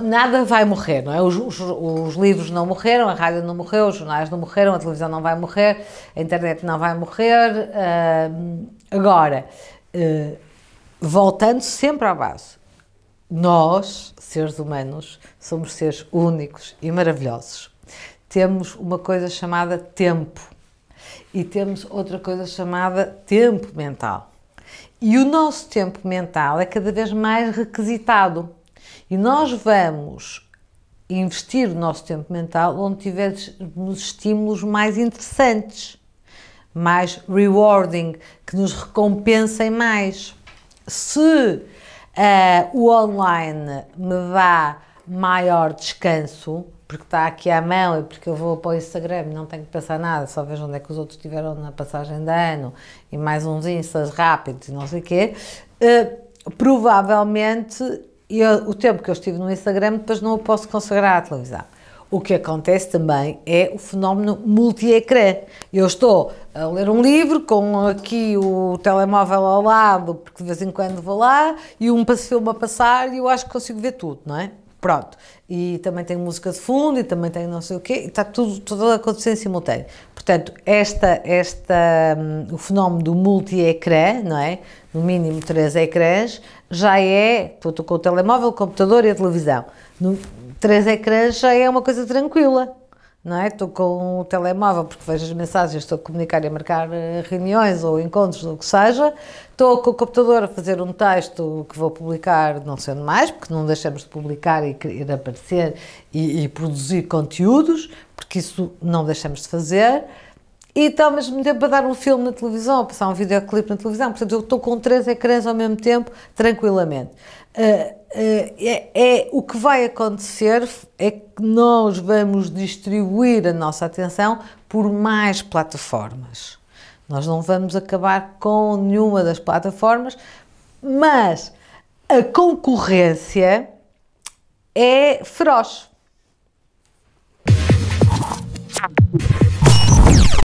Nada vai morrer, não é? Os, os, os, livros não morreram, a rádio não morreu, os jornais não morreram, a televisão não vai morrer, a internet não vai morrer. Uh, agora, uh, voltando sempre à base, nós, seres humanos, somos seres únicos e maravilhosos. Temos uma coisa chamada tempo e temos outra coisa chamada tempo mental. E o nosso tempo mental é cada vez mais requisitado. E nós vamos investir o nosso tempo mental onde tivermos estímulos mais interessantes, mais rewarding, que nos recompensem mais. Se uh, o online me dá maior descanso, porque está aqui à mão e porque eu vou para o Instagram, não tenho que pensar nada, só vejo onde é que os outros tiveram na passagem de ano e mais uns instas rápidos e não sei o quê, uh, provavelmente e eu, o tempo que eu estive no Instagram, depois não o posso consagrar à televisão. O que acontece também é o fenómeno multi-ecrã. Eu estou a ler um livro com aqui o telemóvel ao lado, porque de vez em quando vou lá, e um filme a passar e eu acho que consigo ver tudo, não é? Pronto. E também tenho música de fundo e também tenho não sei o quê, e está tudo, tudo a acontecer em simultâneo. Portanto, esta, esta, um, o fenómeno do multi-ecrã, não é? No mínimo três ecrãs, já é, com o telemóvel, o computador e a televisão, no, três ecrãs já é uma coisa tranquila, não é? Estou com o telemóvel porque vejo as mensagens, estou a comunicar e a marcar eh, reuniões ou encontros ou o que seja. Estou com o computador a fazer um texto que vou publicar, não sendo mais, porque não deixamos de publicar e querer aparecer e, e produzir conteúdos, porque isso não deixamos de fazer e está ao mesmo tempo a dar um filme na televisão, a passar um videoclipe na televisão. Portanto, eu estou com três ecrãs ao mesmo tempo, tranquilamente. Uh, uh, é, é, o que vai acontecer é que nós vamos distribuir a nossa atenção por mais plataformas. Nós não vamos acabar com nenhuma das plataformas, mas a concorrência é feroz.